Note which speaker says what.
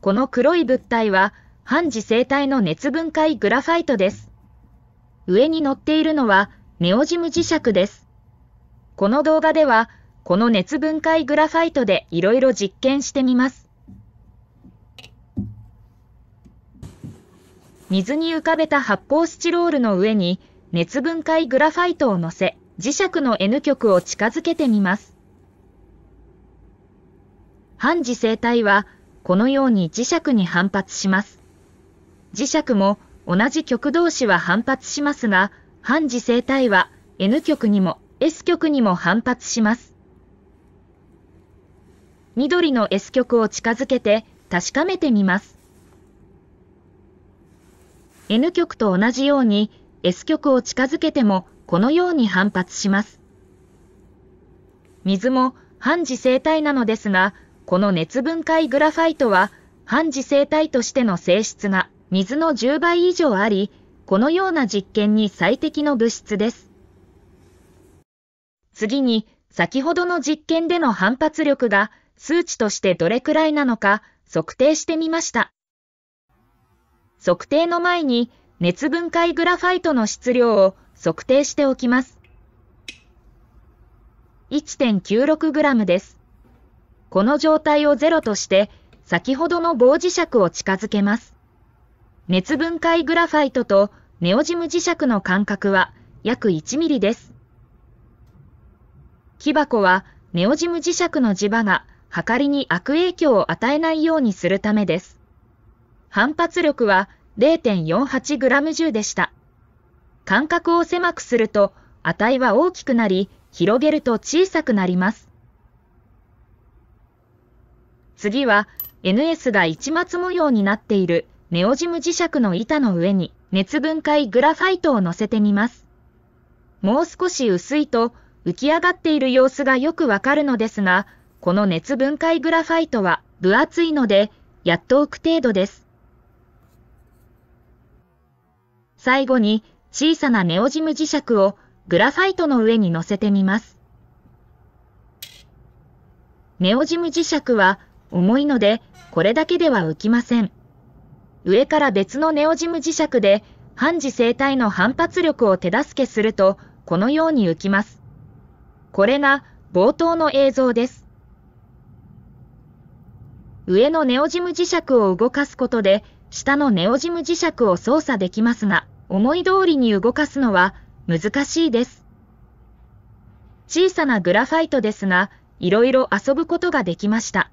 Speaker 1: この黒い物体は、半磁性体の熱分解グラファイトです。上に乗っているのは、ネオジム磁石です。この動画では、この熱分解グラファイトでいろいろ実験してみます。水に浮かべた発泡スチロールの上に熱分解グラファイトを乗せ、磁石の N 極を近づけてみます。半磁性体はこのように磁石に反発します。磁石も同じ極同士は反発しますが、反磁性体は N 極にも S 極にも反発します。緑の S 極を近づけて確かめてみます。N 極と同じように S 極を近づけてもこのように反発します。水も反磁性体なのですが、この熱分解グラファイトは、半磁性体としての性質が水の10倍以上あり、このような実験に最適の物質です。次に、先ほどの実験での反発力が数値としてどれくらいなのか測定してみました。測定の前に熱分解グラファイトの質量を測定しておきます。1.96g です。この状態を0として、先ほどの棒磁石を近づけます。熱分解グラファイトとネオジム磁石の間隔は約1ミリです。木箱はネオジム磁石の磁場がはかりに悪影響を与えないようにするためです。反発力は 0.48g10 でした。間隔を狭くすると値は大きくなり、広げると小さくなります。次は、NS が市松模様になっているネオジム磁石の板の上に熱分解グラファイトを乗せてみます。もう少し薄いと浮き上がっている様子がよくわかるのですが、この熱分解グラファイトは分厚いので、やっと置く程度です。最後に小さなネオジム磁石をグラファイトの上に乗せてみます。ネオジム磁石は重いので、これだけでは浮きません。上から別のネオジム磁石で、半磁生体の反発力を手助けすると、このように浮きます。これが冒頭の映像です。上のネオジム磁石を動かすことで、下のネオジム磁石を操作できますが、思い通りに動かすのは難しいです。小さなグラファイトですが、いろいろ遊ぶことができました。